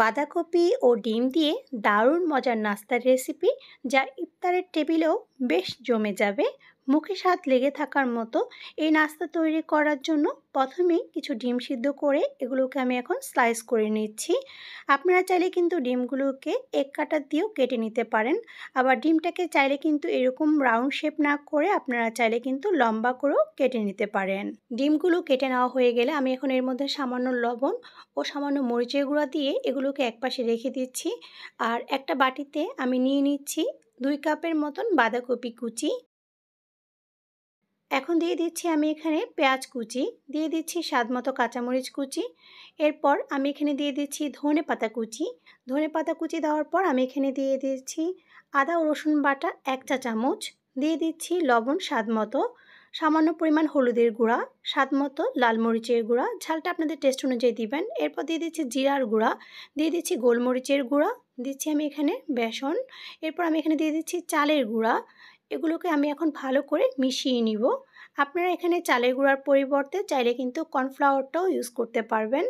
বাঁধাকপি ও ডিম দিয়ে দারুণ মজার নাস্তার রেসিপি যা ইফতারের টেবিলেও বেশ জমে যাবে মুখে স্বাদ লেগে থাকার মতো এই নাস্তা তৈরি করার জন্য প্রথমেই কিছু ডিম সিদ্ধ করে এগুলোকে আমি এখন স্লাইস করে নিচ্ছি আপনারা চাইলে কিন্তু ডিমগুলোকে এক কাটার দিয়েও কেটে নিতে পারেন আবার ডিমটাকে চাইলে কিন্তু এরকম রাউন্ড শেপ না করে আপনারা চাইলে কিন্তু লম্বা করেও কেটে নিতে পারেন ডিমগুলো কেটে নেওয়া হয়ে গেলে আমি এখন এর মধ্যে সামান্য লবণ ও সামান্য মরিচের গুঁড়া দিয়ে এগুলোকে একপাশে রেখে দিচ্ছি আর একটা বাটিতে আমি নিয়ে নিচ্ছি দুই কাপের মতন বাঁধাকপি কুচি এখন দিয়ে দিচ্ছি আমি এখানে পেঁয়াজ কুচি দিয়ে দিচ্ছি স্বাদমতো কাঁচামরিচ কুচি এরপর আমি এখানে দিয়ে দিচ্ছি ধনে পাতা কুচি ধনে পাতা কুচি দেওয়ার পর আমি এখানে দিয়ে দিচ্ছি আদা ও রসুন বাটা এক চা চামচ দিয়ে দিচ্ছি লবণ স্বাদমতো সামান্য পরিমাণ হলুদের গুঁড়া স্বাদ মতো লাল মরিচের গুঁড়া ঝালটা আপনাদের টেস্ট অনুযায়ী দিবেন এরপর দিয়ে দিচ্ছি জিরার গুঁড়া দিয়ে দিচ্ছি গোলমরিচের গুঁড়া দিচ্ছি আমি এখানে বেসন এরপর আমি এখানে দিয়ে দিচ্ছি চালের গুঁড়া এগুলোকে আমি এখন ভালো করে মিশিয়ে নিব আপনারা এখানে চালের গুঁড়ার পরিবর্তে চাইলে কিন্তু কর্নফ্লাওয়ারটাও ইউজ করতে পারবেন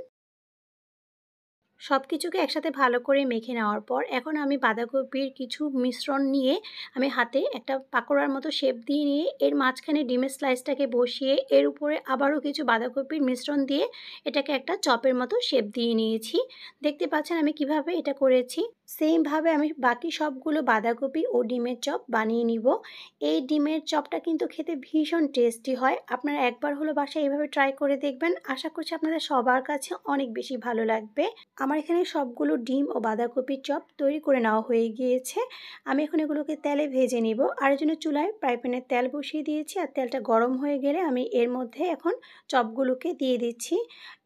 সব কিছুকে একসাথে ভালো করে মেখে নেওয়ার পর এখন আমি বাঁধাকপির কিছু মিশ্রণ নিয়ে আমি হাতে একটা পাকোড়ার মতো শেপ দিয়ে নিয়ে এর মাঝখানে ডিমের স্লাইসটাকে বসিয়ে এর উপরে আবারও কিছু বাঁধাকপির মিশ্রণ দিয়ে এটাকে একটা চপের মতো শেপ দিয়ে নিয়েছি দেখতে পাচ্ছেন আমি কিভাবে এটা করেছি সেমভাবে আমি বাকি সবগুলো বাঁধাকপি ও ডিমের চপ বানিয়ে নিব এই ডিমের চপটা কিন্তু খেতে ভীষণ টেস্টি হয় আপনারা একবার হলো বাসায় এইভাবে ট্রাই করে দেখবেন আশা করছি আপনাদের সবার কাছে অনেক বেশি ভালো লাগবে আমার এখানে সবগুলো ডিম ও বাঁধাকপির চপ তৈরি করে নেওয়া হয়ে গিয়েছে আমি এখন এগুলোকে তেলে ভেজে নিব আর জন্য চুলায় প্রাইপ্যানের তেল বসিয়ে দিয়েছি আর তেলটা গরম হয়ে গেলে আমি এর মধ্যে এখন চপগুলোকে দিয়ে দিচ্ছি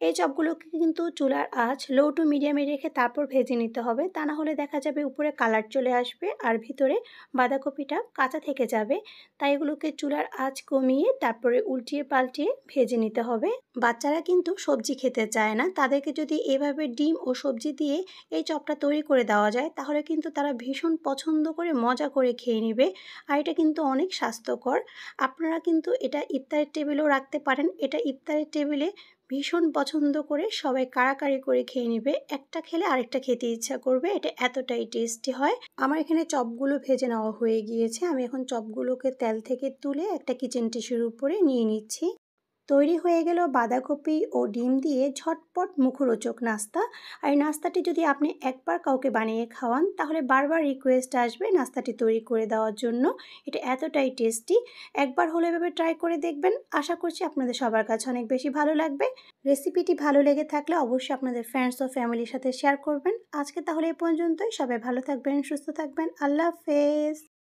এই চপগুলোকে কিন্তু চুলার আঁচ লো টু মিডিয়ামে রেখে তারপর ভেজে নিতে হবে তা না হলে দেখা যাবে উপরে কালার চলে আসবে আর ভিতরে বাঁধাকপিটা কাঁচা থেকে যাবে তাই এগুলোকে চুলার আঁচ কমিয়ে তারপরে উল্টিয়ে পাল্টিয়ে ভেজে নিতে হবে বাচ্চারা কিন্তু সবজি খেতে চায় না তাদেরকে যদি এভাবে ডিম ও সবজি দিয়ে এই চপটা তৈরি করে দেওয়া যায় তাহলে কিন্তু তারা ভীষণ পছন্দ করে মজা করে খেয়ে নেবে আর এটা কিন্তু অনেক স্বাস্থ্যকর আপনারা কিন্তু এটা ইফতারের টেবিলেও রাখতে পারেন এটা ইফতারের টেবিলে ভীষণ পছন্দ করে সবাই কাড়াকাড়ি করে খেয়ে নেবে একটা খেলে আরেকটা খেতে ইচ্ছা করবে এটা এতটাই টেস্টি হয় আমার এখানে চপগুলো ভেজে নেওয়া হয়ে গিয়েছে আমি এখন চপগুলোকে তেল থেকে তুলে একটা কিচেন টিস্যুর উপরে নিয়ে নিচ্ছি তৈরি হয়ে গেল বাঁধাকপি ও ডিম দিয়ে ঝটপট মুখরোচক নাস্তা আর এই নাস্তাটি যদি আপনি একবার কাউকে বানিয়ে খাওয়ান তাহলে বারবার রিকোয়েস্ট আসবে নাস্তাটি তৈরি করে দেওয়ার জন্য এটা এতটাই টেস্টি একবার হলে এভাবে ট্রাই করে দেখবেন আশা করছি আপনাদের সবার কাছে অনেক বেশি ভালো লাগবে রেসিপিটি ভালো লেগে থাকলে অবশ্যই আপনাদের ফ্রেন্ডস ও ফ্যামিলির সাথে শেয়ার করবেন আজকে তাহলে এ পর্যন্তই সবাই ভালো থাকবেন সুস্থ থাকবেন আল্লাহ হাফেজ